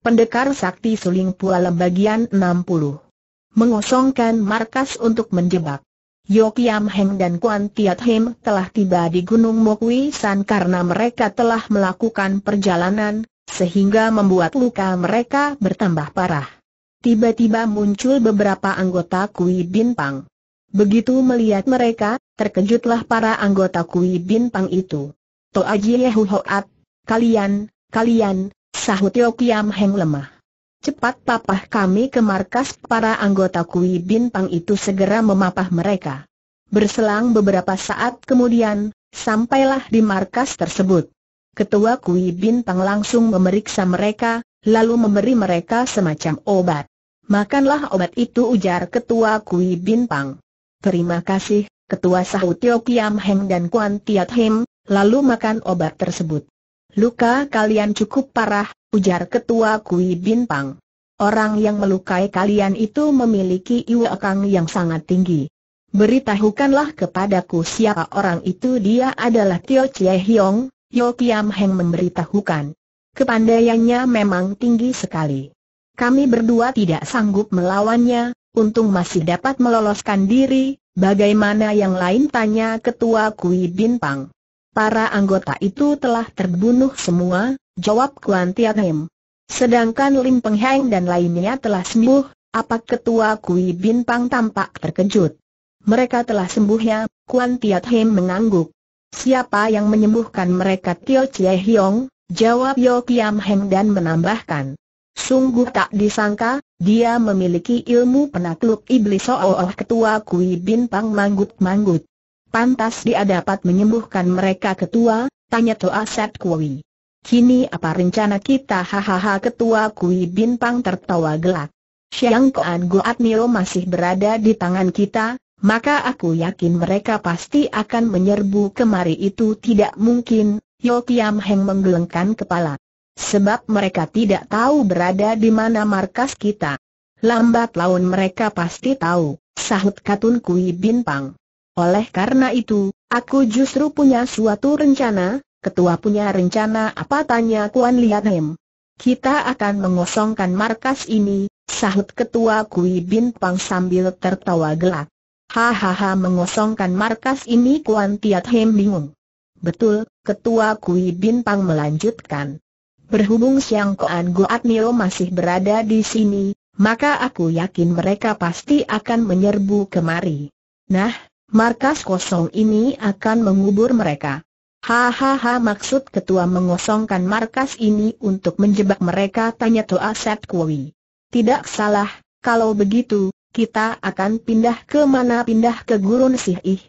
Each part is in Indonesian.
Pendekar Sakti Suling Pualem bagian 60. Mengosongkan markas untuk menjebak. Yokiam Heng dan Kuan Tiat Him telah tiba di Gunung Mokwi San karena mereka telah melakukan perjalanan, sehingga membuat luka mereka bertambah parah. Tiba-tiba muncul beberapa anggota Kui Bin Pang. Begitu melihat mereka, terkejutlah para anggota Kui Bin Pang itu. Toaji Hoat, kalian, kalian, sahut Yo Kiam Heng lemah. Cepat papah kami ke markas para anggota Kui Bintang itu segera memapah mereka. Berselang beberapa saat kemudian, sampailah di markas tersebut. Ketua Kui Bintang langsung memeriksa mereka, lalu memberi mereka semacam obat. Makanlah obat itu ujar Ketua Kui Bintang. Terima kasih, Ketua Sahutio Kiam Heng dan Kuan Tiat Him, lalu makan obat tersebut. Luka kalian cukup parah, ujar ketua Kui Bintang. Orang yang melukai kalian itu memiliki iwa akang yang sangat tinggi. Beritahukanlah kepadaku siapa orang itu dia adalah Tio Chie Hiong, Yo Kiam Heng memberitahukan. Kepandaiannya memang tinggi sekali. Kami berdua tidak sanggup melawannya, untung masih dapat meloloskan diri, bagaimana yang lain tanya ketua Kui Bintang. Para anggota itu telah terbunuh semua, jawab Kuan Tiahem. Sedangkan Lim Peng Heng dan lainnya telah sembuh, apa ketua Kui Bin Pang tampak terkejut. Mereka telah sembuhnya, Kuan Tiahem mengangguk. Siapa yang menyembuhkan mereka Tio Chie Hiong, jawab Yo Kiam Heng dan menambahkan. Sungguh tak disangka, dia memiliki ilmu penakluk iblis Oh, oh ketua Kui Bin Pang manggut-manggut. Pantas dia dapat menyembuhkan mereka ketua, tanya Toa Set Kui. Kini apa rencana kita hahaha ketua Kui Bin Pang tertawa gelak. Siang Koan Goat Nio masih berada di tangan kita, maka aku yakin mereka pasti akan menyerbu kemari itu tidak mungkin, Yo Tiam Heng menggelengkan kepala. Sebab mereka tidak tahu berada di mana markas kita. Lambat laun mereka pasti tahu, sahut Katun Kui Bin Pang. Oleh karena itu, aku justru punya suatu rencana, ketua punya rencana apa tanya Kuan Hem. Kita akan mengosongkan markas ini, sahut ketua Kui Bin Pang sambil tertawa gelak. Hahaha mengosongkan markas ini Kuan Tiat Hem bingung. Betul, ketua Kui Bin Pang melanjutkan. Berhubung Siang Koan Goat Nio masih berada di sini, maka aku yakin mereka pasti akan menyerbu kemari. Nah, markas kosong ini akan mengubur mereka. Hahaha maksud ketua mengosongkan markas ini untuk menjebak mereka tanya Toa Set Kui. Tidak salah, kalau begitu, kita akan pindah ke mana pindah ke gurun Sihih. Ih,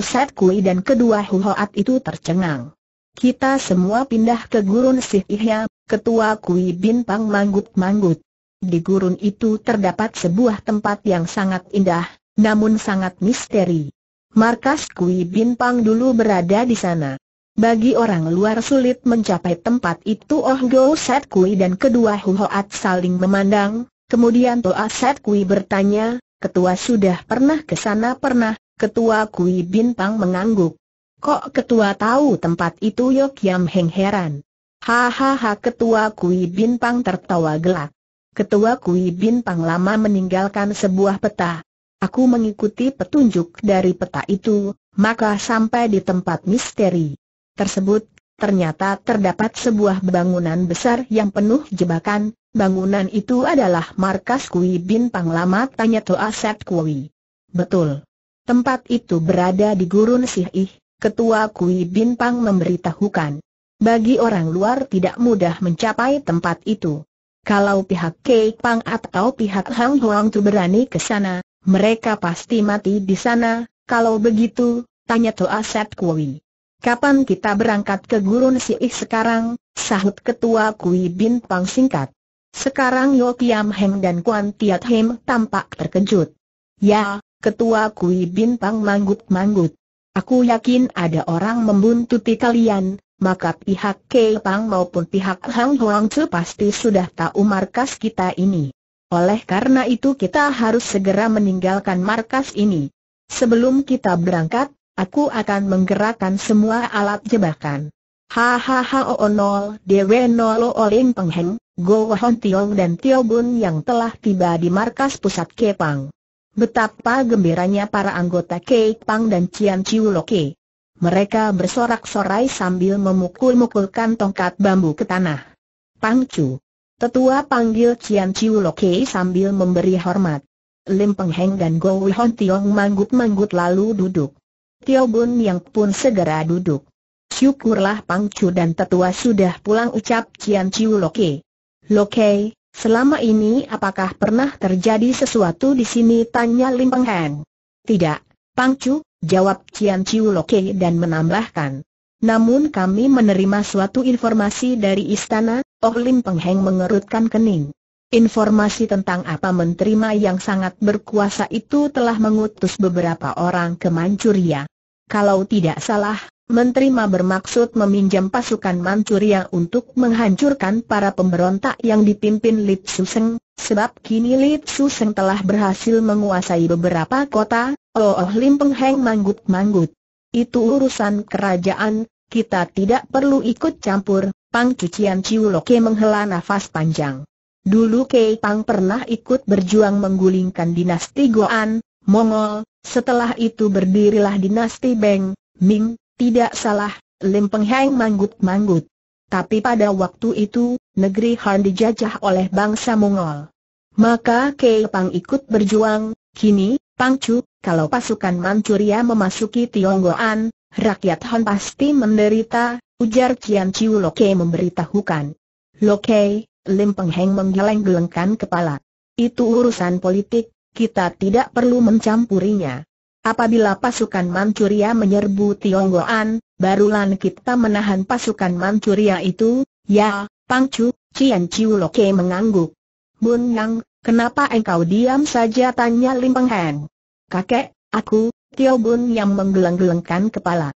Set Kui dan kedua Huhoat itu tercengang. Kita semua pindah ke gurun Sihih ya, ketua Kui Bin Pang manggut-manggut. Di gurun itu terdapat sebuah tempat yang sangat indah, namun sangat misteri. Markas Kui Bin Pang dulu berada di sana. Bagi orang luar sulit mencapai tempat itu Oh Go Set Kui dan kedua Huhoat saling memandang, kemudian Toa Set Kui bertanya, ketua sudah pernah ke sana pernah, ketua Kui Bin Pang mengangguk. Kok ketua tahu tempat itu Yok Yam Heng heran. Hahaha ketua Kui Bin Pang tertawa gelak. Ketua Kui Bin Pang lama meninggalkan sebuah peta, Aku mengikuti petunjuk dari peta itu, maka sampai di tempat misteri tersebut, ternyata terdapat sebuah bangunan besar yang penuh jebakan, bangunan itu adalah markas Kui Bin Panglama Tanya Toa Set Kui. Betul. Tempat itu berada di Gurun Sihih, Ketua Kui Bin Pang memberitahukan. Bagi orang luar tidak mudah mencapai tempat itu. Kalau pihak Kei Pang atau pihak Hang Huang Tu berani ke sana, mereka pasti mati di sana, kalau begitu, tanya Toa Set Kui. Kapan kita berangkat ke Gurun Siik sekarang, sahut ketua Kui Bin Pang singkat. Sekarang Yo Kiam Heng dan Kuan Tiat Heng tampak terkejut. Ya, ketua Kui Bin Pang manggut-manggut. Aku yakin ada orang membuntuti kalian, maka pihak Kei Pang maupun pihak Hang Huang Tzu pasti sudah tahu markas kita ini. Oleh karena itu kita harus segera meninggalkan markas ini. Sebelum kita berangkat, aku akan menggerakkan semua alat jebakan. Hahaha nol, Dewe oo ling Pengheng, Go wohon Tiong dan Tio Bun yang telah tiba di markas pusat Kepang. Betapa gembiranya para anggota Kepang dan Cian Ciu Loke. Mereka bersorak-sorai sambil memukul-mukulkan tongkat bambu ke tanah. Pangcu, Tetua panggil Cian Chiu Loke sambil memberi hormat. Lim Peng Heng dan Go Wihon Tiong manggut-manggut lalu duduk. Tio Bun yang pun segera duduk. Syukurlah Pang Chu dan tetua sudah pulang ucap Cian Chiu Loke. Loke, selama ini apakah pernah terjadi sesuatu di sini tanya Lim Peng Heng. Tidak, Pang Chu, jawab Cian Chiu Loke dan menambahkan. Namun kami menerima suatu informasi dari istana, Oh Lim Peng mengerutkan kening. Informasi tentang apa Ma yang sangat berkuasa itu telah mengutus beberapa orang ke Manchuria. Kalau tidak salah, Ma bermaksud meminjam pasukan Manchuria untuk menghancurkan para pemberontak yang dipimpin Lip Suseng, sebab kini Lip Suseng telah berhasil menguasai beberapa kota, Oh, oh Lim Peng manggut-manggut. Itu urusan kerajaan, kita tidak perlu ikut campur, Pang Cucian Ciuloke menghela nafas panjang. Dulu Kei Pang pernah ikut berjuang menggulingkan dinasti Goan, Mongol, setelah itu berdirilah dinasti Beng, Ming, tidak salah, Lim Heng manggut-manggut. Tapi pada waktu itu, negeri Han dijajah oleh bangsa Mongol. Maka Kei Pang ikut berjuang, kini, Pang Cu, kalau pasukan Manchuria memasuki Tionggoan, rakyat Han pasti menderita, Ujar Kian Chiu Loke memberitahukan. Loke, Lim Peng Heng menggeleng-gelengkan kepala. Itu urusan politik, kita tidak perlu mencampurinya. Apabila pasukan Manchuria menyerbu Tionggoan, barulah kita menahan pasukan Manchuria itu, ya, Pangcu, Kian Chiu Loke mengangguk. Bun Yang, kenapa engkau diam saja tanya Lim Peng Heng. Kakek, aku, Tio Bun yang menggeleng-gelengkan kepala.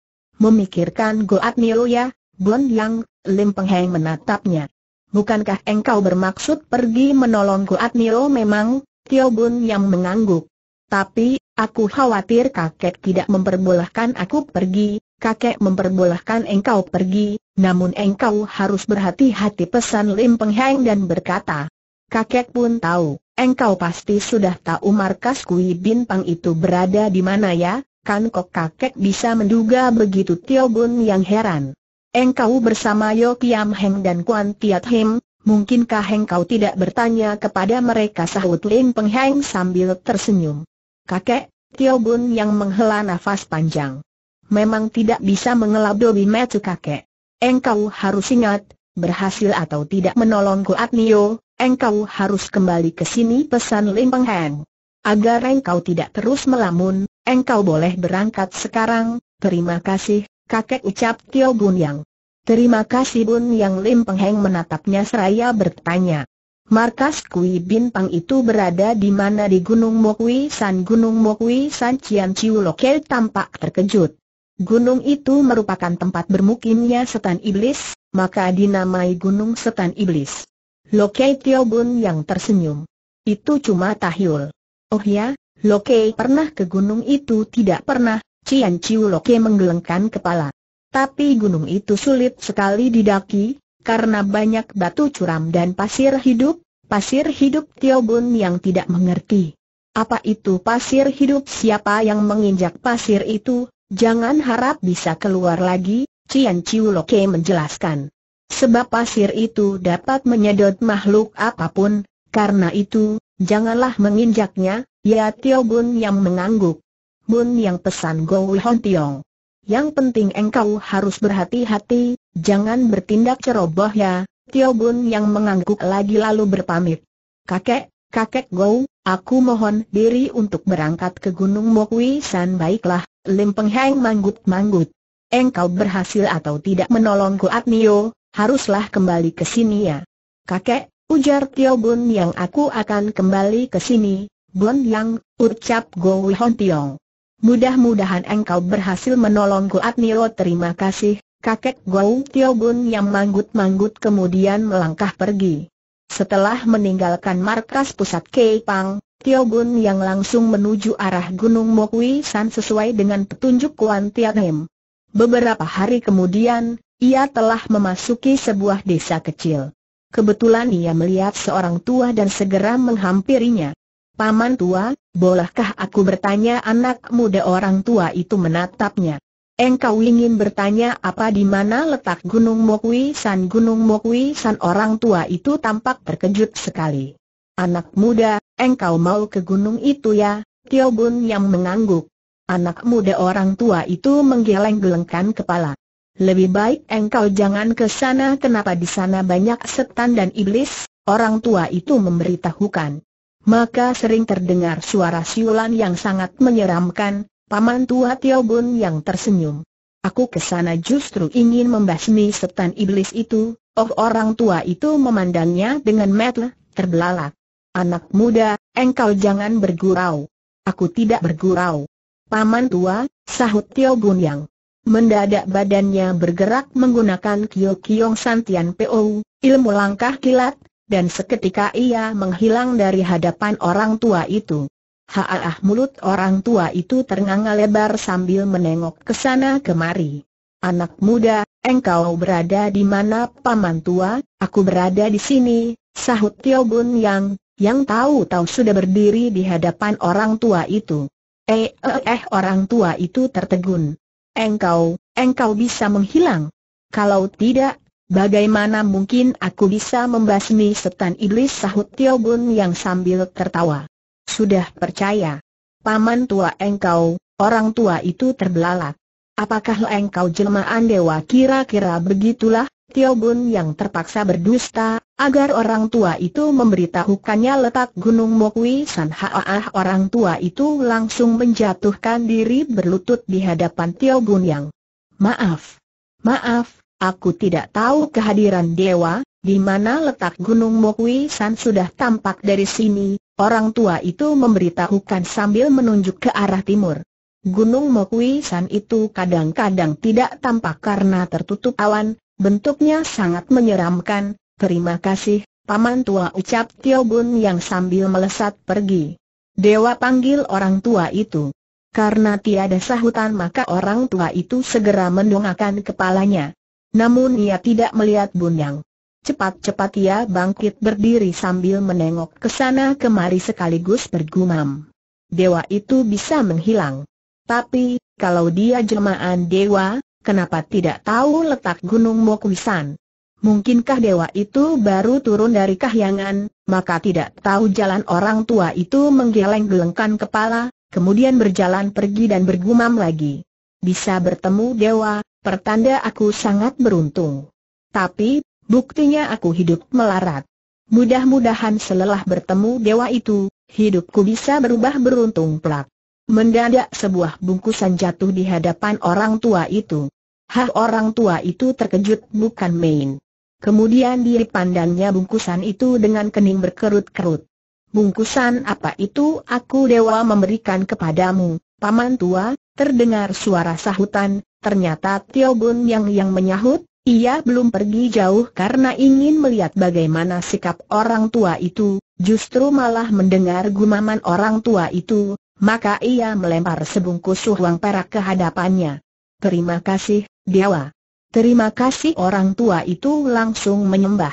Memikirkan Goat ya, Bon Yang, Lim Pengheng menatapnya. Bukankah engkau bermaksud pergi menolong Goat Nio memang, Tio Bun yang mengangguk. Tapi, aku khawatir kakek tidak memperbolehkan aku pergi, kakek memperbolehkan engkau pergi, namun engkau harus berhati-hati pesan Lim Pengheng dan berkata. Kakek pun tahu, engkau pasti sudah tahu markas Kui Bin Pang itu berada di mana ya, Kan kok kakek bisa menduga begitu Tio Bun yang heran. Engkau bersama Yo Kiam Heng dan Kuan Tiat Him, mungkinkah engkau tidak bertanya kepada mereka sahut Lin Peng Heng sambil tersenyum. Kakek, Tio Bun yang menghela nafas panjang. Memang tidak bisa mengelab dobi metu kakek. Engkau harus ingat, berhasil atau tidak menolongku Kuat Nio, engkau harus kembali ke sini pesan Lin Peng Heng. Agar engkau tidak terus melamun, Engkau boleh berangkat sekarang, terima kasih, kakek ucap Tio Bun Yang. Terima kasih Bun Yang Lim Pengheng menatapnya seraya bertanya. Markas Kui Bin Pang itu berada di mana di Gunung Mokwi San Gunung Mokwi San Cian Ciu Lokel tampak terkejut. Gunung itu merupakan tempat bermukimnya setan iblis, maka dinamai Gunung Setan Iblis. Lokel Tio Bun yang tersenyum. Itu cuma tahyul. Oh ya, Loke pernah ke gunung itu tidak pernah, Cian Ciu Loke menggelengkan kepala. Tapi gunung itu sulit sekali didaki, karena banyak batu curam dan pasir hidup, pasir hidup Tio Bun yang tidak mengerti. Apa itu pasir hidup siapa yang menginjak pasir itu, jangan harap bisa keluar lagi, Cian Ciu Loke menjelaskan. Sebab pasir itu dapat menyedot makhluk apapun, karena itu, Janganlah menginjaknya, ya Tio Bun yang mengangguk. Bun yang pesan Go Hon Tiong. Yang penting engkau harus berhati-hati, jangan bertindak ceroboh ya, Tio Bun yang mengangguk lagi lalu berpamit. Kakek, kakek Go, aku mohon diri untuk berangkat ke Gunung Mokwi San baiklah, Lim Peng Heng manggut-manggut. Engkau berhasil atau tidak menolongku Kuat Nio, haruslah kembali ke sini ya. Kakek, ujar Tio Bun Yang aku akan kembali ke sini, Bun Yang, ucap Go Wihon Tiong. Mudah-mudahan engkau berhasil menolongku Atniro terima kasih, kakek Go Tio Bun Yang manggut-manggut kemudian melangkah pergi. Setelah meninggalkan markas pusat Pang, Tio Bun yang langsung menuju arah Gunung Mokwi San sesuai dengan petunjuk Kuan Tiahem. Beberapa hari kemudian, ia telah memasuki sebuah desa kecil. Kebetulan ia melihat seorang tua dan segera menghampirinya. Paman tua, bolehkah aku bertanya anak muda orang tua itu menatapnya? Engkau ingin bertanya apa di mana letak Gunung Mokwi San Gunung Mokwi San orang tua itu tampak terkejut sekali. Anak muda, engkau mau ke gunung itu ya? Tio Bun yang mengangguk. Anak muda orang tua itu menggeleng-gelengkan kepala lebih baik engkau jangan ke sana kenapa di sana banyak setan dan iblis, orang tua itu memberitahukan. Maka sering terdengar suara siulan yang sangat menyeramkan, paman tua Tio Bun yang tersenyum. Aku ke sana justru ingin membasmi setan iblis itu, oh orang tua itu memandangnya dengan metel, terbelalak. Anak muda, engkau jangan bergurau. Aku tidak bergurau. Paman tua, sahut Tio yang. Mendadak badannya bergerak menggunakan Kyo-Kyong Santian PO, ilmu langkah kilat, dan seketika ia menghilang dari hadapan orang tua itu. Haah mulut orang tua itu ternganga lebar sambil menengok ke sana kemari. Anak muda, engkau berada di mana paman tua, aku berada di sini, sahut Tio Bun Yang, yang tahu-tahu sudah berdiri di hadapan orang tua itu. eh eh, eh orang tua itu tertegun. Engkau, engkau bisa menghilang. Kalau tidak, bagaimana mungkin aku bisa membasmi setan iblis sahut Tio Bun yang sambil tertawa. Sudah percaya. Paman tua engkau, orang tua itu terbelalak. Apakah engkau jelmaan dewa kira-kira begitulah? Tio Bun yang terpaksa berdusta, agar orang tua itu memberitahukannya letak Gunung Mokwi San Haaah orang tua itu langsung menjatuhkan diri berlutut di hadapan Tio Bun yang. Maaf, maaf, aku tidak tahu kehadiran dewa, di mana letak Gunung Mokwi San sudah tampak dari sini, orang tua itu memberitahukan sambil menunjuk ke arah timur. Gunung Mokwi San itu kadang-kadang tidak tampak karena tertutup awan, Bentuknya sangat menyeramkan, terima kasih, Paman Tua ucap Tio Bun yang sambil melesat pergi. Dewa panggil orang tua itu. Karena tiada sahutan maka orang tua itu segera mendongakkan kepalanya. Namun ia tidak melihat Bun Yang. Cepat-cepat ia bangkit berdiri sambil menengok ke sana kemari sekaligus bergumam. Dewa itu bisa menghilang. Tapi, kalau dia jelmaan dewa, kenapa tidak tahu letak Gunung Mokwisan? Mungkinkah dewa itu baru turun dari kahyangan, maka tidak tahu jalan orang tua itu menggeleng-gelengkan kepala, kemudian berjalan pergi dan bergumam lagi. Bisa bertemu dewa, pertanda aku sangat beruntung. Tapi, buktinya aku hidup melarat. Mudah-mudahan selelah bertemu dewa itu, hidupku bisa berubah beruntung plak. Mendadak sebuah bungkusan jatuh di hadapan orang tua itu. Hah orang tua itu terkejut bukan main. Kemudian diri pandangnya bungkusan itu dengan kening berkerut-kerut. Bungkusan apa itu aku dewa memberikan kepadamu, paman tua, terdengar suara sahutan, ternyata Tio Bun Yang yang menyahut, ia belum pergi jauh karena ingin melihat bagaimana sikap orang tua itu, justru malah mendengar gumaman orang tua itu, maka ia melempar sebungkus suhuang perak ke hadapannya. Terima kasih, Dewa. Terima kasih orang tua itu langsung menyembah.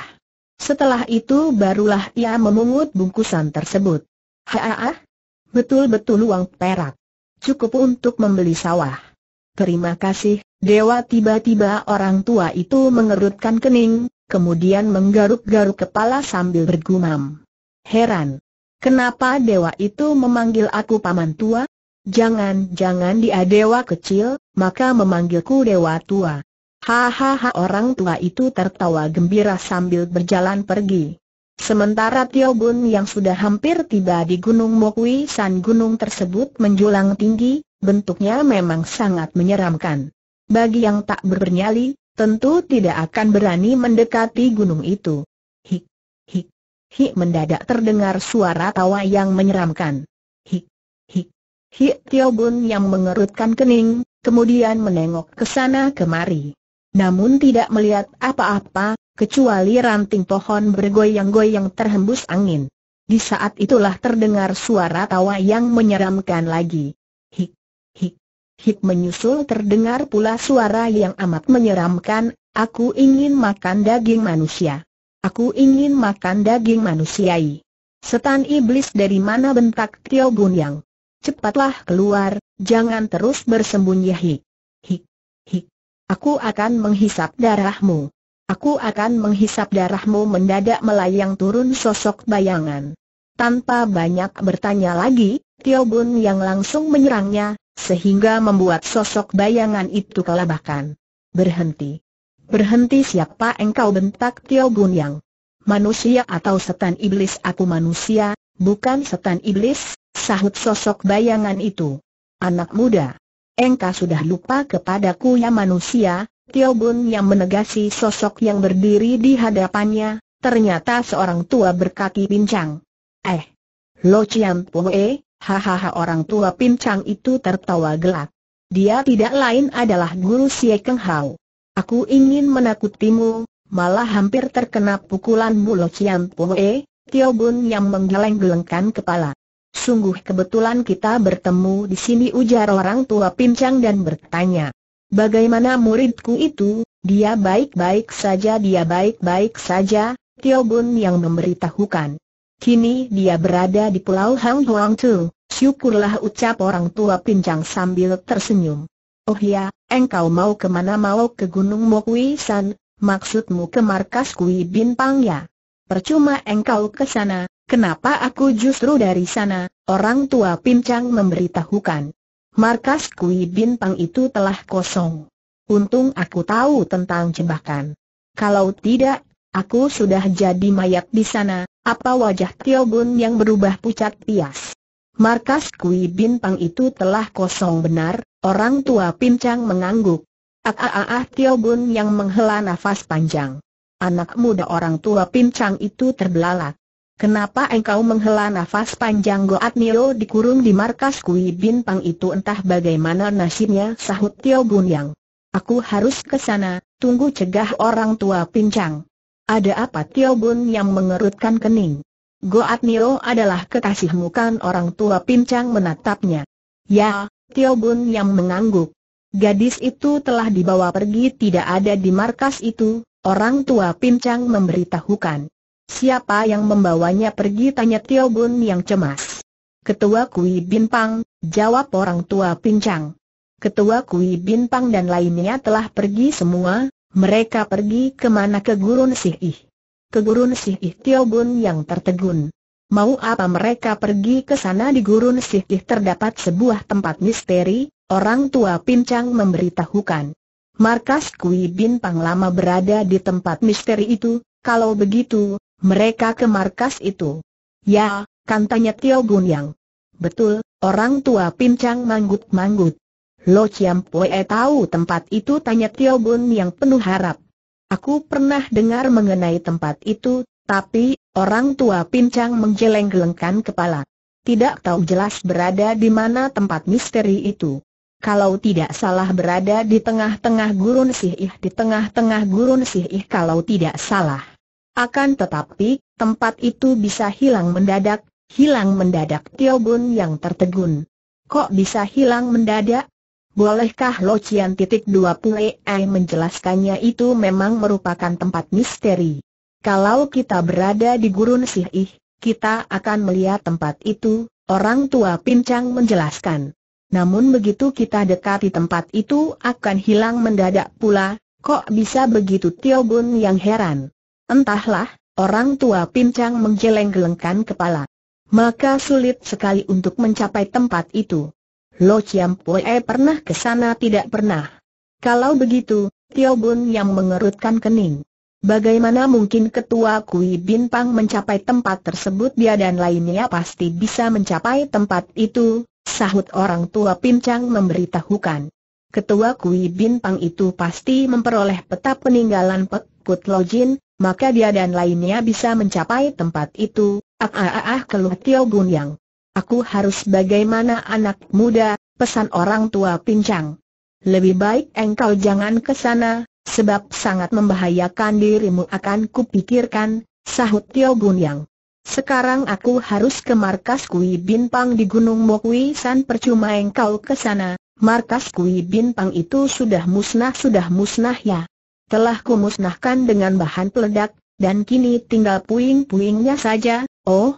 Setelah itu barulah ia memungut bungkusan tersebut. Haa, betul-betul uang perak. Cukup untuk membeli sawah. Terima kasih, Dewa tiba-tiba orang tua itu mengerutkan kening, kemudian menggaruk-garuk kepala sambil bergumam. Heran. Kenapa dewa itu memanggil aku paman tua? Jangan-jangan dia dewa kecil, maka memanggilku dewa tua. Hahaha orang tua itu tertawa gembira sambil berjalan pergi. Sementara Tio Bun yang sudah hampir tiba di Gunung Mokui San gunung tersebut menjulang tinggi, bentuknya memang sangat menyeramkan. Bagi yang tak bernyali, tentu tidak akan berani mendekati gunung itu. Hik, hik, hik mendadak terdengar suara tawa yang menyeramkan. Hik Tio Bun yang mengerutkan kening, kemudian menengok ke sana kemari. Namun tidak melihat apa-apa, kecuali ranting pohon bergoyang-goyang terhembus angin. Di saat itulah terdengar suara tawa yang menyeramkan lagi. Hik, hik, hik menyusul terdengar pula suara yang amat menyeramkan, aku ingin makan daging manusia. Aku ingin makan daging manusiai. Setan iblis dari mana bentak Tio Bun yang? Cepatlah keluar, jangan terus bersembunyi hik. Hik, hik. Aku akan menghisap darahmu. Aku akan menghisap darahmu mendadak melayang turun sosok bayangan. Tanpa banyak bertanya lagi, Tio Bun yang langsung menyerangnya, sehingga membuat sosok bayangan itu kelabakan. Berhenti. Berhenti siapa engkau bentak Tio Bun yang? Manusia atau setan iblis aku manusia, bukan setan iblis, sahut sosok bayangan itu. Anak muda, engkau sudah lupa kepadaku ya manusia, Tio Bun yang menegasi sosok yang berdiri di hadapannya, ternyata seorang tua berkaki pincang. Eh, Lo Chiam Poe, hahaha orang tua pincang itu tertawa gelak. Dia tidak lain adalah guru Sye Keng Hao. Aku ingin menakutimu, malah hampir terkena pukulanmu Lo Chiam Poe, Tio Bun yang menggeleng-gelengkan kepala. Sungguh kebetulan kita bertemu di sini ujar orang tua pincang dan bertanya. Bagaimana muridku itu, dia baik-baik saja dia baik-baik saja, Tio Bun yang memberitahukan. Kini dia berada di pulau Hang Huang Tu, syukurlah ucap orang tua pincang sambil tersenyum. Oh ya, engkau mau kemana mau ke Gunung Mokwi San, maksudmu ke markas Kui Bin Pang ya? Percuma engkau ke sana, Kenapa aku justru dari sana? Orang tua pincang memberitahukan. Markas Kui pang itu telah kosong. Untung aku tahu tentang jebakan. Kalau tidak, aku sudah jadi mayat di sana. Apa wajah Tio Bun yang berubah pucat pias? Markas Kui pang itu telah kosong benar, orang tua pincang mengangguk. Aaah ah, ah, ah, Tio Bun yang menghela nafas panjang. Anak muda orang tua pincang itu terbelalak. Kenapa engkau menghela nafas panjang Goat Nio dikurung di markas Kui bin pang itu entah bagaimana nasibnya sahut Tio Bun Yang. Aku harus ke sana, tunggu cegah orang tua pincang. Ada apa Tio Bun Yang mengerutkan kening? Goat Nio adalah kekasihmu kan orang tua pincang menatapnya. Ya, Tio Bun Yang mengangguk. Gadis itu telah dibawa pergi tidak ada di markas itu, orang tua pincang memberitahukan. Siapa yang membawanya pergi tanya Tio Bun yang cemas. Ketua Kui Bin Pang, jawab orang tua pincang. Ketua Kui Bin Pang dan lainnya telah pergi semua, mereka pergi ke mana ke Gurun Sihih. Ke Gurun Sihih Tio Bun yang tertegun. Mau apa mereka pergi ke sana di Gurun Sihih terdapat sebuah tempat misteri, orang tua pincang memberitahukan. Markas Kui Bin Pang lama berada di tempat misteri itu, kalau begitu, mereka ke markas itu. Ya, kan tanya Tio Gun yang Betul, orang tua pincang manggut-manggut. Lo Chiam Pue tahu tempat itu tanya Tio Gun yang penuh harap. Aku pernah dengar mengenai tempat itu, tapi, orang tua pincang menjeleng gelengkan kepala. Tidak tahu jelas berada di mana tempat misteri itu. Kalau tidak salah berada di tengah-tengah gurun sih ih, di tengah-tengah gurun sih ih kalau tidak salah. Akan tetapi, tempat itu bisa hilang mendadak, hilang mendadak Tio Bun yang tertegun. Kok bisa hilang mendadak? Bolehkah Cian titik dua Pue menjelaskannya itu memang merupakan tempat misteri. Kalau kita berada di Gurun Sihih, kita akan melihat tempat itu, orang tua pincang menjelaskan. Namun begitu kita dekati tempat itu akan hilang mendadak pula, kok bisa begitu Tio Bun yang heran. Entahlah, orang tua pincang menggeleng-gelengkan kepala. Maka sulit sekali untuk mencapai tempat itu. Lo Chiam Pue pernah ke sana tidak pernah. Kalau begitu, Tio Bun yang mengerutkan kening. Bagaimana mungkin ketua Kui bin pang mencapai tempat tersebut dia dan lainnya pasti bisa mencapai tempat itu, sahut orang tua pincang memberitahukan. Ketua Kui bin pang itu pasti memperoleh peta peninggalan Pek Kut Lojin, maka dia dan lainnya bisa mencapai tempat itu. Ah ah ah, ah keluh Tio Gun Yang. Aku harus bagaimana anak muda, pesan orang tua pincang. Lebih baik engkau jangan ke sana, sebab sangat membahayakan dirimu akan kupikirkan, sahut Tio Gun Yang. Sekarang aku harus ke markas Kui Bintang di Gunung Mokwi San percuma engkau ke sana, markas Kui Bintang itu sudah musnah sudah musnah ya telah kumusnahkan dengan bahan peledak, dan kini tinggal puing-puingnya saja, oh.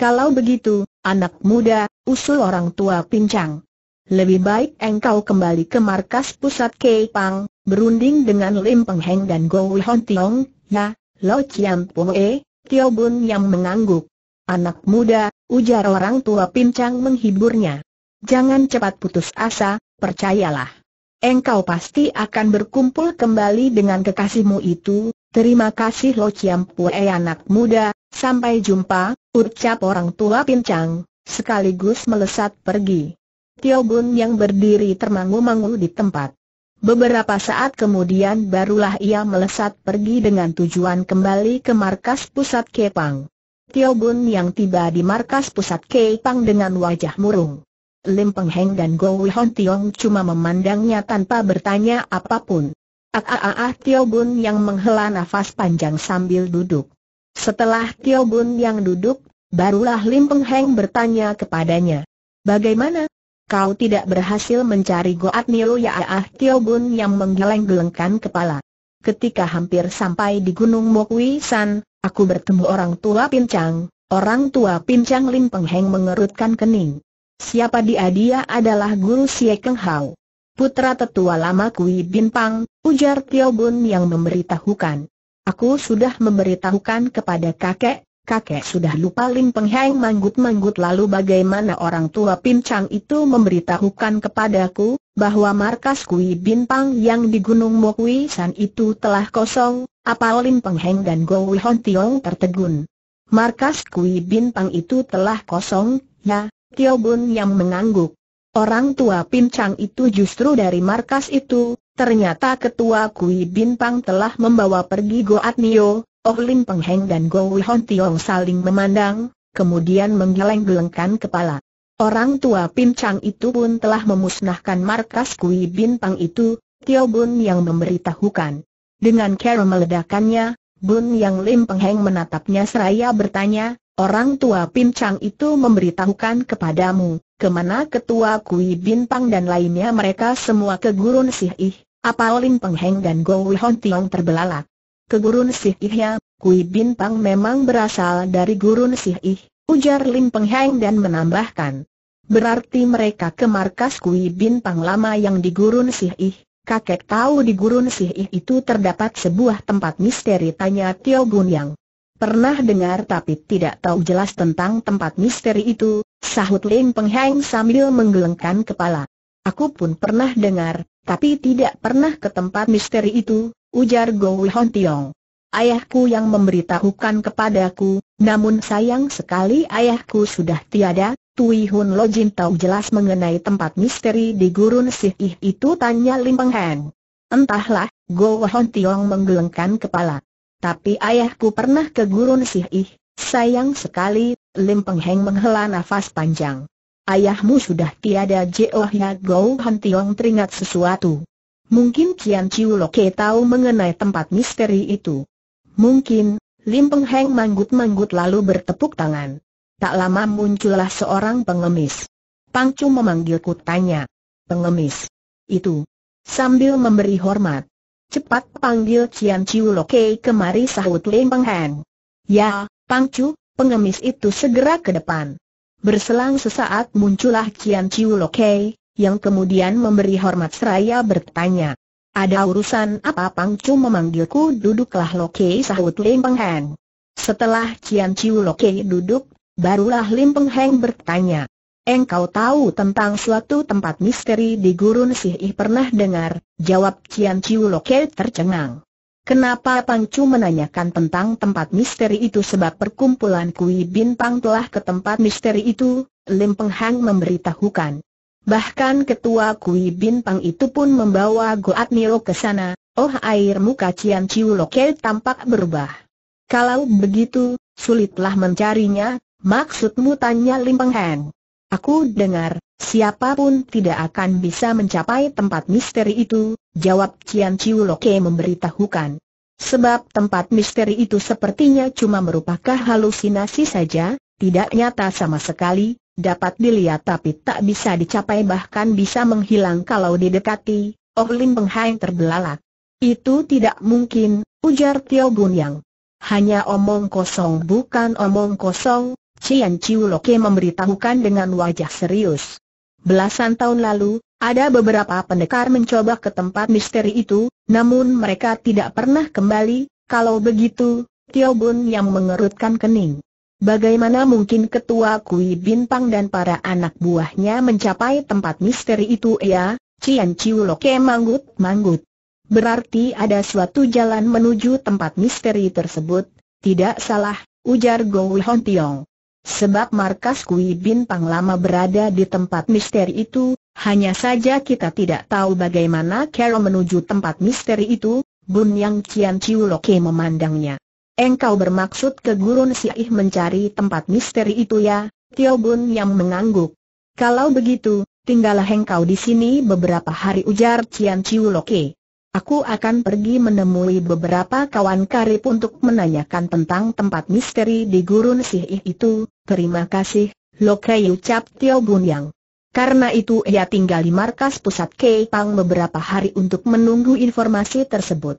Kalau begitu, anak muda, usul orang tua pincang. Lebih baik engkau kembali ke markas pusat Keipang, berunding dengan Lim Peng Heng dan Go Hon Tiong, ya, Lo Chiam E, Tio Bun yang mengangguk. Anak muda, ujar orang tua pincang menghiburnya. Jangan cepat putus asa, percayalah engkau pasti akan berkumpul kembali dengan kekasihmu itu, terima kasih Lo Chiam Pue anak muda, sampai jumpa, ucap orang tua pincang, sekaligus melesat pergi. Tio Bun yang berdiri termangu-mangu di tempat. Beberapa saat kemudian barulah ia melesat pergi dengan tujuan kembali ke markas pusat Kepang. Tio Bun yang tiba di markas pusat Kepang dengan wajah murung. Lim Peng Heng dan Go Hon Tiong cuma memandangnya tanpa bertanya apapun. Ah, ah Ah Ah Tio Bun yang menghela nafas panjang sambil duduk. Setelah Tio Bun yang duduk, barulah Lim Peng Heng bertanya kepadanya. Bagaimana? Kau tidak berhasil mencari Goat Nilo ya ah, ah Tio Bun yang menggeleng-gelengkan kepala. Ketika hampir sampai di Gunung Mokwi San, aku bertemu orang tua pincang. Orang tua pincang Lim Peng Heng mengerutkan kening. Siapa dia? Dia adalah guru Sye Keng Hau. Putra tetua lama Kui Bin Pang, ujar Tio Bun yang memberitahukan. Aku sudah memberitahukan kepada kakek, kakek sudah lupa Lim Peng Heng manggut-manggut lalu bagaimana orang tua pincang itu memberitahukan kepadaku, bahwa markas Kui Bin Pang yang di Gunung Kui San itu telah kosong, apa Lim Peng Heng dan Go Wihon Tiong tertegun. Markas Kui Bin Pang itu telah kosong, ya, Tio Bun yang mengangguk. Orang tua pincang itu justru dari markas itu, ternyata ketua Kui Bin Pang telah membawa pergi Goat Nio, Oh Lim Peng Heng dan Go Hon Tiong saling memandang, kemudian menggeleng-gelengkan kepala. Orang tua pincang itu pun telah memusnahkan markas Kui Bin Pang itu, Tio Bun yang memberitahukan. Dengan cara meledakannya, Bun Yang Lim Peng Heng menatapnya seraya bertanya, Orang tua pincang itu memberitahukan kepadamu, kemana ketua Kui Bintang dan lainnya mereka semua ke Gurun Sih Ih, apa Lim Pengheng dan Go Hon Tiong terbelalak. Ke Gurun Sih Ih ya, Kui Bintang memang berasal dari Gurun Sih Ih, ujar Lim Pengheng dan menambahkan. Berarti mereka ke markas Kui Bintang lama yang di Gurun Sih Ih. Kakek tahu di Gurun Sih Ih itu terdapat sebuah tempat misteri tanya Tio Gun Yang. Pernah dengar tapi tidak tahu jelas tentang tempat misteri itu, sahut Ling Pengheng sambil menggelengkan kepala. Aku pun pernah dengar, tapi tidak pernah ke tempat misteri itu, ujar Gou Hon Tiong. Ayahku yang memberitahukan kepadaku, namun sayang sekali ayahku sudah tiada, Tui Hun Lo Jin tahu jelas mengenai tempat misteri di gurun Sih Ih itu tanya Ling Pengheng. Entahlah, Gou Hon Tiong menggelengkan kepala. Tapi ayahku pernah ke gurun sih ih, sayang sekali, Lim Peng Heng menghela nafas panjang. Ayahmu sudah tiada Joo Ya Gou Han Tiong teringat sesuatu. Mungkin Kian Chiu Loke tahu mengenai tempat misteri itu. Mungkin, Lim Peng Heng manggut-manggut lalu bertepuk tangan. Tak lama muncullah seorang pengemis. Pangcu memanggilku tanya. Pengemis. Itu. Sambil memberi hormat, Cepat panggil Cian Chiu kemari sahut Lim Peng Heng. Ya, Pang Chu, pengemis itu segera ke depan. Berselang sesaat muncullah Cian Chiu yang kemudian memberi hormat seraya bertanya. Ada urusan apa Pang Chu memanggilku duduklah Loke sahut Lim Peng Heng. Setelah Cian Chiu duduk, barulah Lim Peng Heng bertanya. Engkau tahu tentang suatu tempat misteri di gurun Sih pernah dengar, jawab Cian Ciu Loke tercengang. Kenapa Pangcu menanyakan tentang tempat misteri itu sebab perkumpulan Kui Bin Pang telah ke tempat misteri itu, Lim Peng Hang memberitahukan. Bahkan ketua Kui Bin Pang itu pun membawa Goat Niro ke sana, oh air muka Cian Ciu Loke tampak berubah. Kalau begitu, sulitlah mencarinya, maksudmu tanya Lim Peng Hang. Aku dengar, siapapun tidak akan bisa mencapai tempat misteri itu, jawab Cian Chiu Loke memberitahukan. Sebab tempat misteri itu sepertinya cuma merupakan halusinasi saja, tidak nyata sama sekali, dapat dilihat tapi tak bisa dicapai bahkan bisa menghilang kalau didekati, Oh Lim Peng Hai terbelalak. Itu tidak mungkin, ujar Tio Bun Yang. Hanya omong kosong bukan omong kosong, Cian Chiu Loke memberitahukan dengan wajah serius. Belasan tahun lalu, ada beberapa pendekar mencoba ke tempat misteri itu, namun mereka tidak pernah kembali, kalau begitu, Tio Bun yang mengerutkan kening. Bagaimana mungkin ketua Kui Bintang dan para anak buahnya mencapai tempat misteri itu ya? Cian Chiu Loke manggut-manggut. Berarti ada suatu jalan menuju tempat misteri tersebut, tidak salah, ujar Go Wihon Tiong. Sebab markas Kui Pang lama berada di tempat misteri itu, hanya saja kita tidak tahu bagaimana Carol menuju tempat misteri itu, Bun Yang Cian Ciu Loke memandangnya. Engkau bermaksud ke Gurun Siih mencari tempat misteri itu ya, Tio Bun Yang mengangguk. Kalau begitu, tinggallah engkau di sini beberapa hari ujar Cian Ciu Loke. Aku akan pergi menemui beberapa kawan karib untuk menanyakan tentang tempat misteri di gurun Sih itu, terima kasih, Lokai ucap Tio Yang. Karena itu ia tinggal di markas pusat Pang beberapa hari untuk menunggu informasi tersebut.